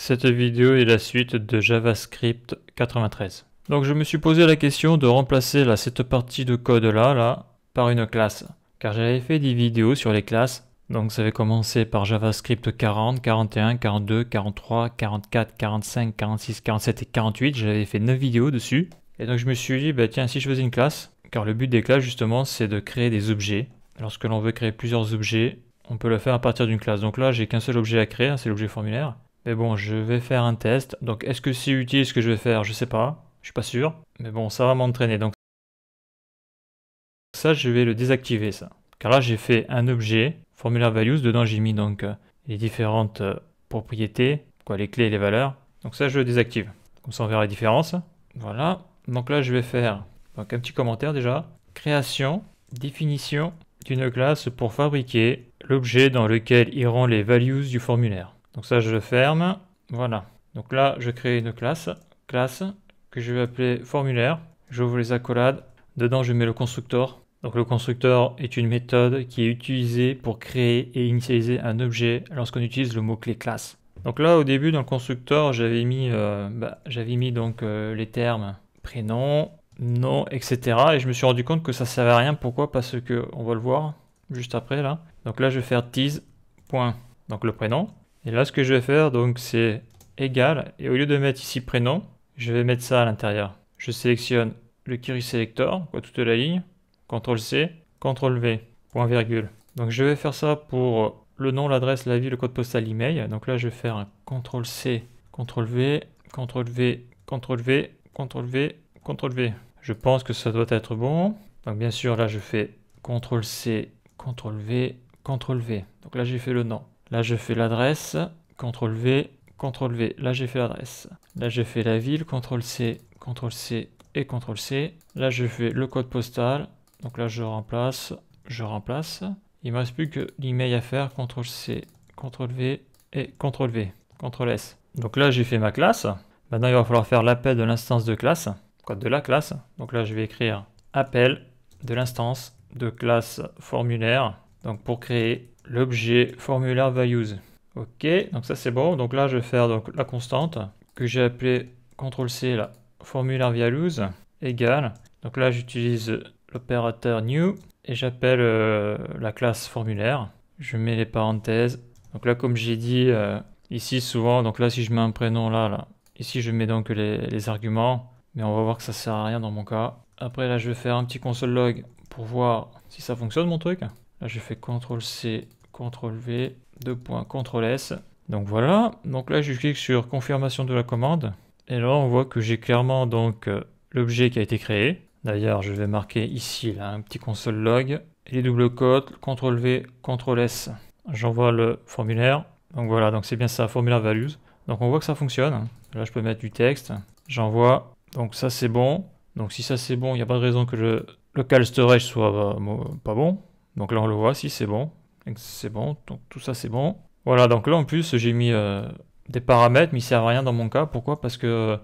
Cette vidéo est la suite de JavaScript 93. Donc je me suis posé la question de remplacer là, cette partie de code là, là par une classe. Car j'avais fait des vidéos sur les classes. Donc ça avait commencé par JavaScript 40, 41, 42, 43, 44, 45, 46, 47 et 48. J'avais fait 9 vidéos dessus. Et donc je me suis dit, bah, tiens, si je faisais une classe, car le but des classes justement c'est de créer des objets. Lorsque l'on veut créer plusieurs objets, on peut le faire à partir d'une classe. Donc là j'ai qu'un seul objet à créer, hein, c'est l'objet formulaire. Mais bon, je vais faire un test. Donc est-ce que c'est utile ce que je vais faire Je sais pas. Je suis pas sûr. Mais bon, ça va m'entraîner. Donc ça, je vais le désactiver ça. Car là, j'ai fait un objet, formulaire values. Dedans, j'ai mis donc euh, les différentes euh, propriétés, quoi, les clés et les valeurs. Donc ça, je le désactive. Comme ça, on verra la différence. Voilà. Donc là, je vais faire donc, un petit commentaire déjà. Création, définition d'une classe pour fabriquer l'objet dans lequel iront les values du formulaire. Donc ça, je le ferme. Voilà. Donc là, je crée une classe, classe que je vais appeler formulaire. J'ouvre les accolades. Dedans, je mets le constructeur. Donc le constructeur est une méthode qui est utilisée pour créer et initialiser un objet lorsqu'on utilise le mot-clé classe. Donc là, au début, dans le constructeur, j'avais mis, euh, bah, j'avais mis donc euh, les termes prénom, nom, etc. Et je me suis rendu compte que ça servait à rien. Pourquoi Parce que on va le voir juste après là. Donc là, je vais faire tease. Donc le prénom. Et là, ce que je vais faire, donc, c'est égal. Et au lieu de mettre ici prénom, je vais mettre ça à l'intérieur. Je sélectionne le query selector, toute la ligne. CTRL-C, CTRL-V, point virgule. Donc, je vais faire ça pour le nom, l'adresse, la ville, le code postal, l'email. Donc là, je vais faire un CTRL-C, CTRL-V, CTRL-V, CTRL-V, CTRL-V, CTRL-V. Je pense que ça doit être bon. Donc bien sûr, là, je fais CTRL-C, CTRL-V, CTRL-V. Donc là, j'ai fait le nom. Là, je fais l'adresse, CTRL V, CTRL V. Là, j'ai fait l'adresse. Là, je fais la ville, CTRL C, CTRL C et CTRL C. Là, je fais le code postal. Donc là, je remplace, je remplace. Il me reste plus que l'email à faire, CTRL C, CTRL V et CTRL V, CTRL S. Donc là, j'ai fait ma classe. Maintenant, il va falloir faire l'appel de l'instance de classe, code de la classe. Donc là, je vais écrire appel de l'instance de classe formulaire donc pour créer l'objet formulaire values. Ok, donc ça c'est bon. Donc là je vais faire donc la constante que j'ai appelée Ctrl+C c là, formulaire values égale. Donc là j'utilise l'opérateur new et j'appelle euh, la classe formulaire. Je mets les parenthèses. Donc là comme j'ai dit euh, ici souvent, donc là si je mets un prénom là, là ici je mets donc les, les arguments. Mais on va voir que ça sert à rien dans mon cas. Après là je vais faire un petit console log pour voir si ça fonctionne mon truc. Là, je fais CTRL-C, CTRL-V, deux points, CTRL-S. Donc voilà. Donc là, je clique sur confirmation de la commande. Et là, on voit que j'ai clairement donc euh, l'objet qui a été créé. D'ailleurs, je vais marquer ici là, un petit console log. Et les double codes, CTRL-V, CTRL-S. J'envoie le formulaire. Donc voilà, donc c'est bien ça, formulaire values. Donc on voit que ça fonctionne. Là, je peux mettre du texte. J'envoie. Donc ça, c'est bon. Donc si ça, c'est bon, il n'y a pas de raison que le local storage soit euh, pas bon. Donc là, on le voit, si c'est bon, c'est bon, donc tout ça c'est bon. Voilà, donc là en plus, j'ai mis euh, des paramètres, mais ne sert à rien dans mon cas. Pourquoi Parce que euh,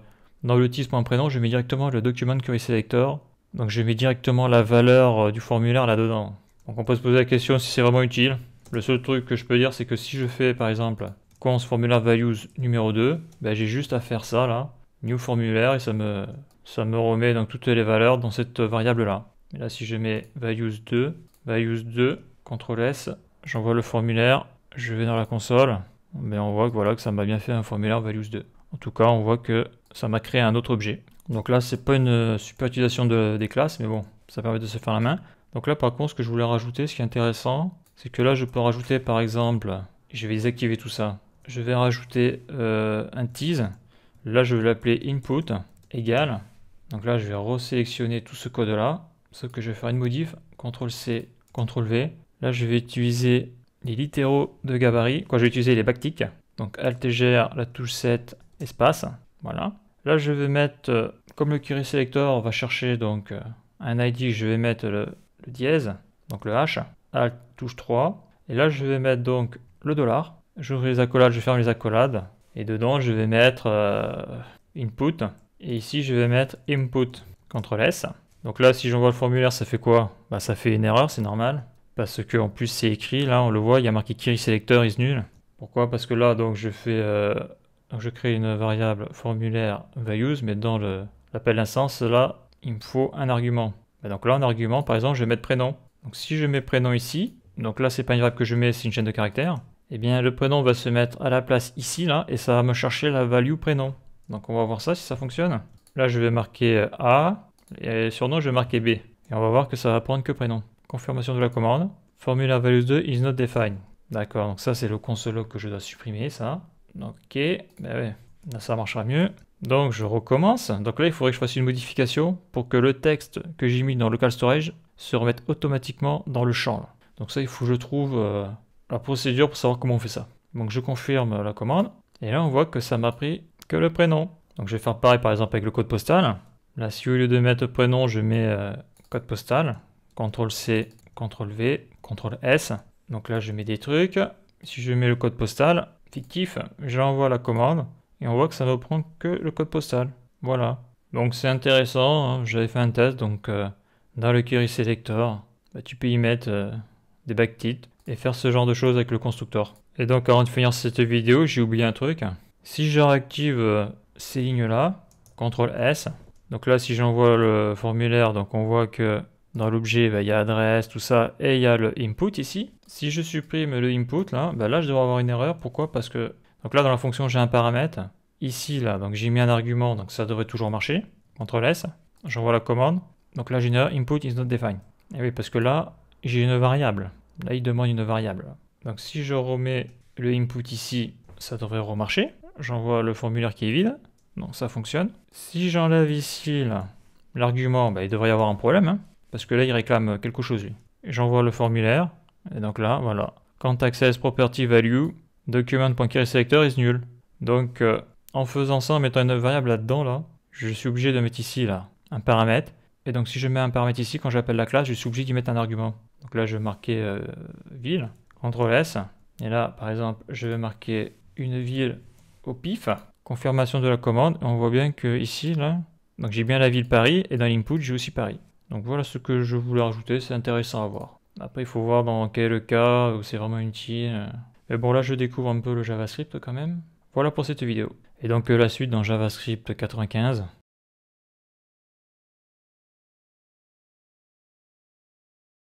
dans le je mets directement le document query selector. Donc je mets directement la valeur euh, du formulaire là-dedans. Donc on peut se poser la question si c'est vraiment utile. Le seul truc que je peux dire, c'est que si je fais par exemple const formulaire values numéro 2, ben, j'ai juste à faire ça là, new formulaire, et ça me, ça me remet donc toutes les valeurs dans cette variable là. Et là, si je mets values 2, values 2, CTRL S, j'envoie le formulaire, je vais dans la console, mais on voit que, voilà, que ça m'a bien fait un formulaire values 2. En tout cas, on voit que ça m'a créé un autre objet. Donc là, ce n'est pas une super utilisation des classes, mais bon, ça permet de se faire la main. Donc là, par contre, ce que je voulais rajouter, ce qui est intéressant, c'est que là, je peux rajouter, par exemple, je vais désactiver tout ça. Je vais rajouter euh, un tease. Là, je vais l'appeler input égal, Donc là, je vais resélectionner tout ce code-là. Sauf que je vais faire une modif, CTRL-C, CTRL V. Là, je vais utiliser les littéraux de gabarit. Quoi, je vais utiliser les bactiques. Donc Alt GR, la touche 7, espace. Voilà. Là, je vais mettre, euh, comme le query selector, on va chercher donc euh, un ID, je vais mettre le, dièse, donc le H. Alt touche 3. Et là, je vais mettre donc le dollar. J'ouvre les accolades, je ferme les accolades. Et dedans, je vais mettre euh, input. Et ici, je vais mettre input. CTRL S. Donc là, si j'envoie le formulaire, ça fait quoi Bah ça fait une erreur, c'est normal. Parce que en plus c'est écrit, là on le voit, il y a marqué Kiri Selector is nul. Pourquoi Parce que là, donc je fais, euh, je crée une variable formulaire values, mais dans l'appel instance, là, il me faut un argument. donc là, un argument, par exemple, je vais mettre prénom. Donc si je mets prénom ici, donc là, c'est pas une variable que je mets, c'est une chaîne de caractères. Et eh bien, le prénom va se mettre à la place ici, là, et ça va me chercher la value prénom. Donc on va voir ça si ça fonctionne. Là, je vais marquer euh, A, et surnom je vais marquer B. Et on va voir que ça va prendre que prénom. Confirmation de la commande. formula value 2 is not defined. D'accord, donc ça c'est le console que je dois supprimer, ça. Ok, ben ouais, là ça marchera mieux. Donc je recommence. Donc là il faudrait que je fasse une modification pour que le texte que j'ai mis dans local storage se remette automatiquement dans le champ. Donc ça il faut que je trouve euh, la procédure pour savoir comment on fait ça. Donc je confirme la commande. Et là on voit que ça m'a pris que le prénom. Donc je vais faire pareil par exemple avec le code postal. Là, si au lieu de mettre prénom, je mets euh, code postal, CTRL-C, CTRL-V, CTRL-S. Donc là, je mets des trucs. Si je mets le code postal, fictif, j'envoie la commande et on voit que ça ne prend que le code postal. Voilà. Donc c'est intéressant, hein. j'avais fait un test, donc euh, dans le query selector, bah, tu peux y mettre euh, des backticks et faire ce genre de choses avec le constructeur. Et donc avant de finir cette vidéo, j'ai oublié un truc. Si je réactive ces lignes-là, CTRL-S, donc là, si j'envoie le formulaire, donc on voit que dans l'objet, ben, il y a adresse, tout ça, et il y a le input ici. Si je supprime le input, là, ben là je devrais avoir une erreur. Pourquoi Parce que, donc là, dans la fonction, j'ai un paramètre. Ici, là, donc j'ai mis un argument, donc ça devrait toujours marcher. CTRL S, j'envoie la commande. Donc là, j'ai une erreur, input is not defined. Et oui, parce que là, j'ai une variable. Là, il demande une variable. Donc si je remets le input ici, ça devrait remarcher. J'envoie le formulaire qui est vide. Donc ça fonctionne. Si j'enlève ici l'argument, bah, il devrait y avoir un problème, hein, parce que là, il réclame quelque chose, lui. J'envoie le formulaire, et donc là, voilà. Quand access property value, document.querySelector is nul. Donc, euh, en faisant ça, en mettant une variable là-dedans, là, je suis obligé de mettre ici, là, un paramètre. Et donc, si je mets un paramètre ici, quand j'appelle la classe, je suis obligé d'y mettre un argument. Donc là, je vais marquer euh, ville, CTRL Et là, par exemple, je vais marquer une ville au pif confirmation de la commande, on voit bien que ici, là, donc j'ai bien la ville Paris, et dans l'input, j'ai aussi Paris. Donc voilà ce que je voulais rajouter, c'est intéressant à voir. Après, il faut voir dans quel cas où c'est vraiment utile. Mais bon, là, je découvre un peu le JavaScript quand même. Voilà pour cette vidéo. Et donc euh, la suite dans JavaScript 95.